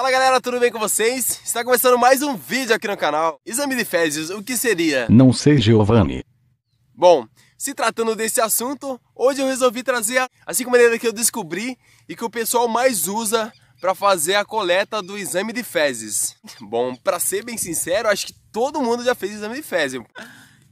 Fala galera, tudo bem com vocês? Está começando mais um vídeo aqui no canal. Exame de fezes, o que seria? Não sei, Giovanni. Bom, se tratando desse assunto, hoje eu resolvi trazer a cinco maneiras que eu descobri e que o pessoal mais usa para fazer a coleta do exame de fezes. Bom, para ser bem sincero, acho que todo mundo já fez exame de fezes.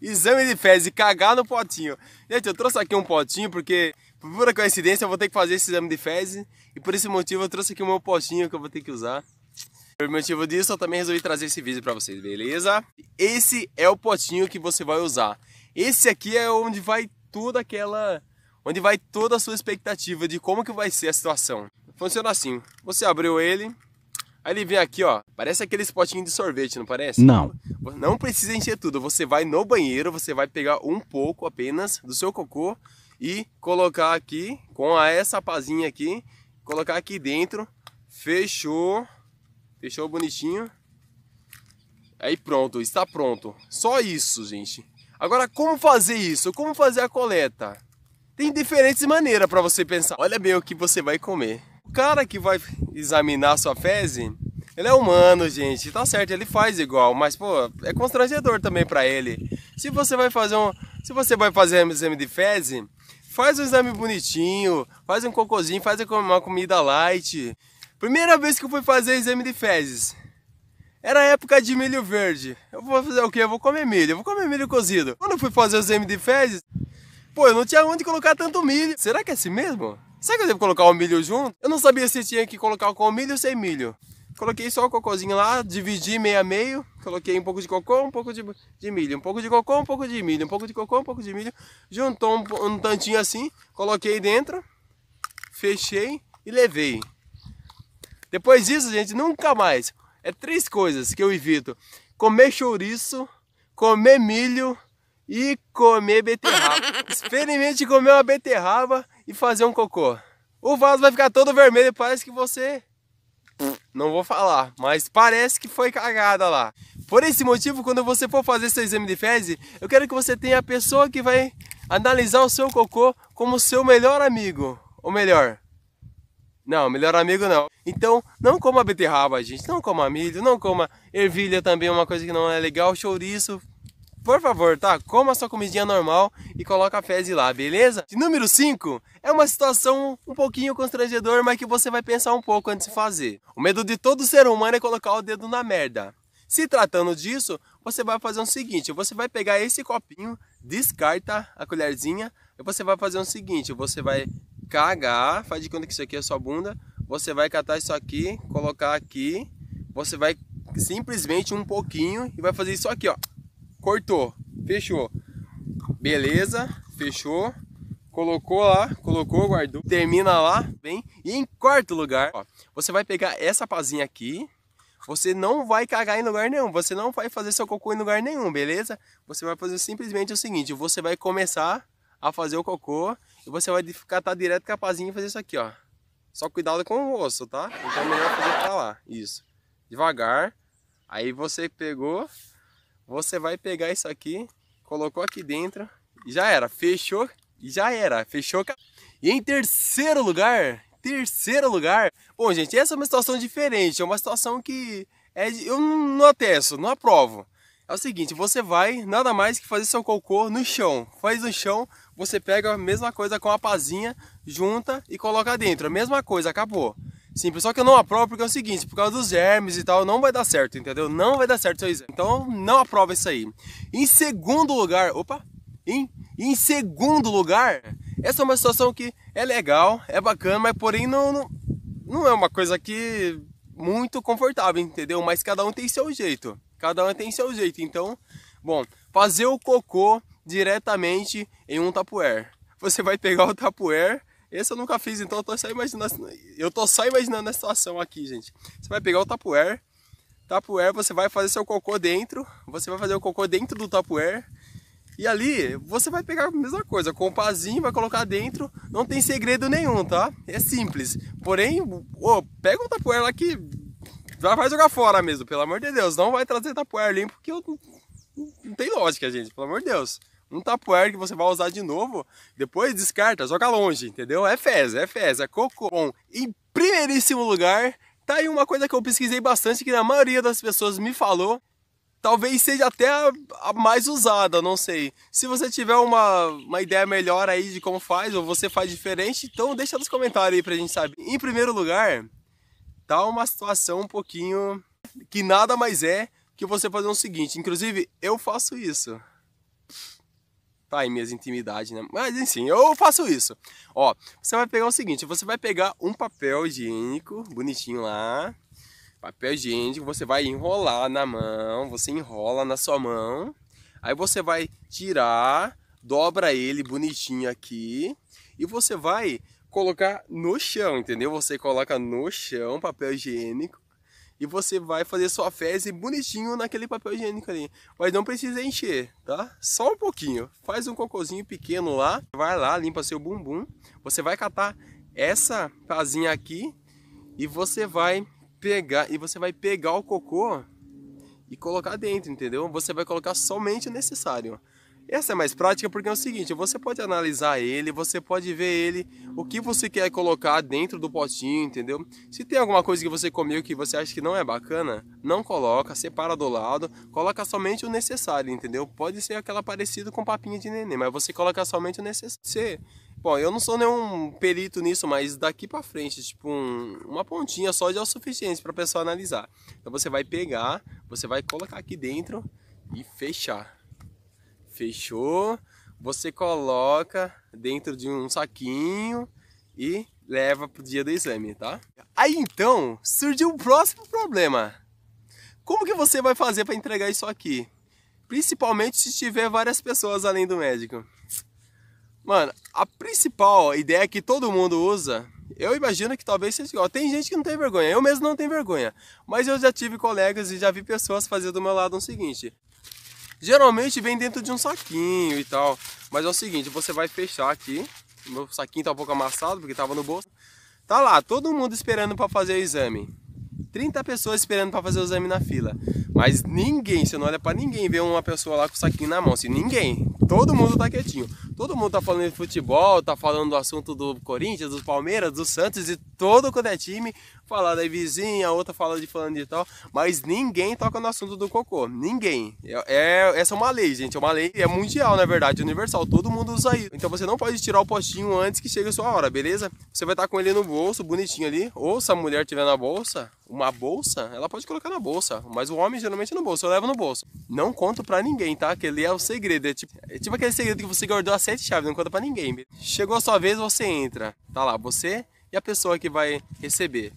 Exame de fezes, cagar no potinho. Gente, eu trouxe aqui um potinho porque por pura coincidência, eu vou ter que fazer esse exame de fezes e por esse motivo eu trouxe aqui o meu potinho que eu vou ter que usar. Por motivo disso, eu também resolvi trazer esse vídeo para vocês, beleza? Esse é o potinho que você vai usar. Esse aqui é onde vai toda aquela... Onde vai toda a sua expectativa de como que vai ser a situação. Funciona assim, você abriu ele, Aí ele vem aqui, ó. Parece aqueles potinhos de sorvete, não parece? Não. Não precisa encher tudo. Você vai no banheiro, você vai pegar um pouco apenas do seu cocô, e colocar aqui com a, essa pazinha aqui, colocar aqui dentro, fechou, fechou bonitinho. Aí pronto, está pronto. Só isso, gente. Agora, como fazer isso? Como fazer a coleta? Tem diferentes maneiras para você pensar. Olha bem o que você vai comer. O cara que vai examinar sua fezes, ele é humano, gente. Tá certo, ele faz igual, mas pô, é constrangedor também para ele. Se você vai fazer um, se você vai fazer um exame de fezes, faz um exame bonitinho, faz um cocôzinho, faz uma comida light. Primeira vez que eu fui fazer exame de fezes. Era época de milho verde. Eu vou fazer o quê? Eu vou comer milho. Eu vou comer milho cozido. Quando eu fui fazer o exame de fezes, pô, eu não tinha onde colocar tanto milho. Será que é assim mesmo? Será que eu devo colocar o milho junto? Eu não sabia se tinha que colocar com milho ou sem milho. Coloquei só o cocôzinho lá, dividi meio a meio, coloquei um pouco de cocô, um pouco de, de milho, um pouco de cocô, um pouco de milho, um pouco de cocô, um pouco de milho. Juntou um, um tantinho assim, coloquei dentro, fechei e levei. Depois disso, gente, nunca mais. É três coisas que eu evito. Comer chouriço, comer milho e comer beterraba. Experimente comer uma beterraba e fazer um cocô. O vaso vai ficar todo vermelho, parece que você não vou falar, mas parece que foi cagada lá. Por esse motivo, quando você for fazer seu exame de fezes, eu quero que você tenha a pessoa que vai analisar o seu cocô como seu melhor amigo. Ou melhor, não, melhor amigo não. Então, não coma beterraba, gente. Não coma milho, não coma ervilha também, é uma coisa que não é legal. Chouriço, por favor, tá? Coma sua comidinha normal e coloca a fezes lá, beleza? E número 5 é uma situação um pouquinho constrangedora, mas que você vai pensar um pouco antes de fazer. O medo de todo ser humano é colocar o dedo na merda. Se tratando disso, você vai fazer o seguinte, você vai pegar esse copinho, descarta a colherzinha, e você vai fazer o seguinte, você vai cagar, faz de conta que isso aqui é sua bunda, você vai catar isso aqui, colocar aqui, você vai simplesmente um pouquinho e vai fazer isso aqui, ó cortou, fechou. Beleza, fechou. Colocou lá, colocou, guardou, termina lá, vem. E em quarto lugar, ó, você vai pegar essa pazinha aqui, você não vai cagar em lugar nenhum, você não vai fazer seu cocô em lugar nenhum, beleza? Você vai fazer simplesmente o seguinte, você vai começar a fazer o cocô e você vai tá direto com a pazinha e fazer isso aqui, ó. Só cuidado com o osso, tá? Então é melhor fazer pra lá, isso. Devagar, aí você pegou, você vai pegar isso aqui, colocou aqui dentro, já era, fechou, já era, fechou. E em terceiro lugar, terceiro lugar. Bom, gente, essa é uma situação diferente, é uma situação que é, eu não atesto, não aprovo. É o seguinte, você vai nada mais que fazer seu cocô no chão. Faz no chão, você pega a mesma coisa com a pazinha, junta e coloca dentro. A mesma coisa, acabou. Sim, pessoal que eu não aprovo porque é o seguinte, por causa dos germes e tal, não vai dar certo, entendeu? Não vai dar certo seu exame. Então não aprova isso aí. Em segundo lugar, opa, em, em segundo lugar, essa é uma situação que é legal, é bacana, mas porém não, não, não é uma coisa que muito confortável, entendeu? Mas cada um tem seu jeito. Cada um tem seu jeito. Então, bom, fazer o cocô diretamente em um tapuér Você vai pegar o tapuér esse eu nunca fiz, então eu tô só imaginando, eu tô só imaginando a situação aqui, gente. Você vai pegar o tapuer, tapuer você vai fazer seu cocô dentro, você vai fazer o cocô dentro do tapuer, e ali você vai pegar a mesma coisa, com o pazinho, vai colocar dentro, não tem segredo nenhum, tá? É simples. Porém, oh, pega um tapuer lá que vai jogar fora mesmo, pelo amor de Deus. Não vai trazer tapuer limpo, porque eu... não tem lógica, gente, pelo amor de Deus um tapoer tá que você vai usar de novo, depois descarta, joga longe, entendeu? É fez, é fez, é cocô. Bom, em primeiríssimo lugar, tá aí uma coisa que eu pesquisei bastante, que na maioria das pessoas me falou, talvez seja até a, a, mais usada, não sei. Se você tiver uma, uma ideia melhor aí de como faz, ou você faz diferente, então deixa nos comentários aí pra gente saber. Em primeiro lugar, tá uma situação um pouquinho que nada mais é que você fazer o seguinte, inclusive eu faço isso. Tá aí minhas intimidades, né? Mas enfim, eu faço isso. Ó, você vai pegar o seguinte, você vai pegar um papel higiênico, bonitinho lá. Papel higiênico, você vai enrolar na mão, você enrola na sua mão. Aí você vai tirar, dobra ele bonitinho aqui. E você vai colocar no chão, entendeu? Você coloca no chão papel higiênico e você vai fazer sua fezes bonitinho naquele papel higiênico ali. Mas não precisa encher, tá? Só um pouquinho. Faz um cocôzinho pequeno lá, vai lá, limpa seu bumbum. Você vai catar essa pazinha aqui e você vai pegar e você vai pegar o cocô e colocar dentro, entendeu? Você vai colocar somente o necessário. Essa é mais prática porque é o seguinte, você pode analisar ele, você pode ver ele, o que você quer colocar dentro do potinho, entendeu? Se tem alguma coisa que você comeu que você acha que não é bacana, não coloca, separa do lado, coloca somente o necessário, entendeu? Pode ser aquela parecida com papinha de neném, mas você coloca somente o necessário. Bom, eu não sou nenhum perito nisso, mas daqui para frente, tipo, um, uma pontinha só já é o suficiente para a pessoa analisar. Então você vai pegar, você vai colocar aqui dentro e fechar. Fechou? Você coloca dentro de um saquinho e leva pro dia do exame, tá? Aí então surgiu o próximo problema. Como que você vai fazer para entregar isso aqui? Principalmente se tiver várias pessoas além do médico. Mano, a principal ideia que todo mundo usa, eu imagino que talvez seja igual. Tem gente que não tem vergonha, eu mesmo não tenho vergonha. Mas eu já tive colegas e já vi pessoas fazer do meu lado o seguinte: Geralmente vem dentro de um saquinho e tal. Mas é o seguinte, você vai fechar aqui. Meu saquinho tá um pouco amassado porque tava no bolso. Tá lá, todo mundo esperando para fazer o exame. 30 pessoas esperando para fazer o exame na fila. Mas ninguém, você não olha para ninguém ver uma pessoa lá com o saquinho na mão. Assim, ninguém. Todo mundo tá quietinho. Todo mundo tá falando de futebol, tá falando do assunto do Corinthians, do Palmeiras, do Santos e todo quanto é time, falar da vizinha, outra fala de falando de tal, mas ninguém toca no assunto do cocô, ninguém. É, é, essa é uma lei, gente, é uma lei, é mundial, na verdade, universal, todo mundo usa isso. Então você não pode tirar o postinho antes que chegue a sua hora, beleza? Você vai estar com ele no bolso, bonitinho ali, ou se a mulher tiver na bolsa, uma bolsa, ela pode colocar na bolsa, mas o homem geralmente é no bolso, eu levo no bolso. Não conto pra ninguém, tá? Que ele é o segredo, é tipo, é tipo aquele segredo que você guardou as sete chaves, não conta pra ninguém. Chegou a sua vez, você entra, tá lá, você e a pessoa que vai receber.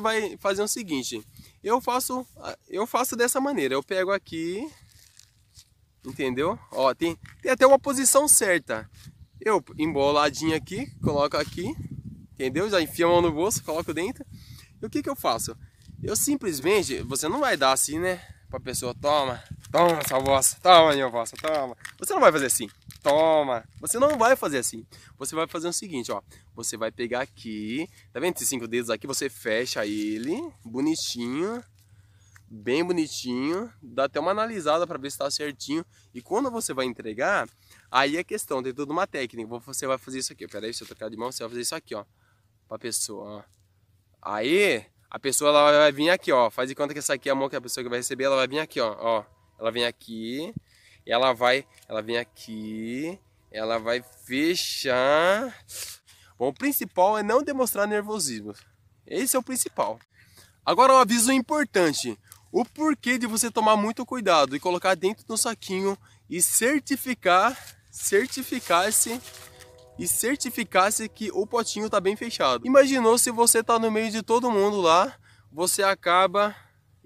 Vai fazer o seguinte, eu faço, eu faço dessa maneira, eu pego aqui, entendeu? Ó, tem, tem até uma posição certa. Eu emboladinho aqui, coloco aqui, entendeu? Já enfio a mão no bolso, coloco dentro. E o que que eu faço? Eu simplesmente, você não vai dar assim, né? pra pessoa, toma, toma sua vossa, toma minha vossa, toma. Você não vai fazer assim, toma. Você não vai fazer assim. Você vai fazer o seguinte, ó. Você vai pegar aqui, tá vendo esses cinco dedos aqui? Você fecha ele, bonitinho, bem bonitinho. Dá até uma analisada pra ver se tá certinho. E quando você vai entregar, aí é questão, tem tudo uma técnica. Você vai fazer isso aqui, peraí, se eu trocar de mão, você vai fazer isso aqui, ó. Pra pessoa, ó. Aí, a pessoa ela vai vir aqui, ó. Faz de conta que essa aqui é a mão que a pessoa que vai receber, ela vai vir aqui, ó. ó ela vem aqui, ela vai, ela vem aqui, ela vai fechar. Bom, o principal é não demonstrar nervosismo. Esse é o principal. Agora um aviso importante. O porquê de você tomar muito cuidado e colocar dentro do saquinho e certificar, certificar-se e certificasse que o potinho está bem fechado. Imaginou se você está no meio de todo mundo lá, você acaba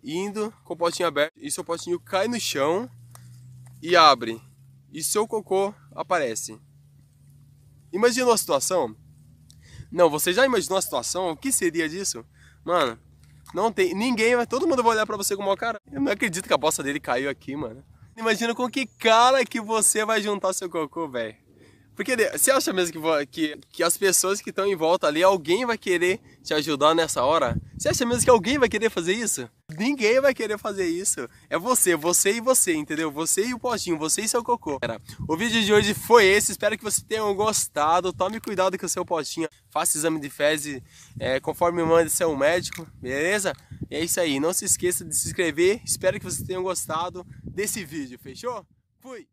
indo com o potinho aberto e seu potinho cai no chão e abre e seu cocô aparece. Imaginou a situação? Não, você já imaginou a situação? O que seria disso? Mano, não tem. Ninguém, mas todo mundo vai olhar pra você como, cara, eu não acredito que a bosta dele caiu aqui, mano. Imagina com que cara que você vai juntar seu cocô, velho. Porque né, você acha mesmo que, que, que as pessoas que estão em volta ali, alguém vai querer te ajudar nessa hora? Você acha mesmo que alguém vai querer fazer isso? Ninguém vai querer fazer isso. É você, você e você, entendeu? Você e o potinho, você e seu cocô. o vídeo de hoje foi esse. Espero que você tenha gostado. Tome cuidado com o seu potinho. Faça exame de fezes é, conforme manda seu médico, beleza? E é isso aí. Não se esqueça de se inscrever. Espero que você tenha gostado desse vídeo, fechou? Fui!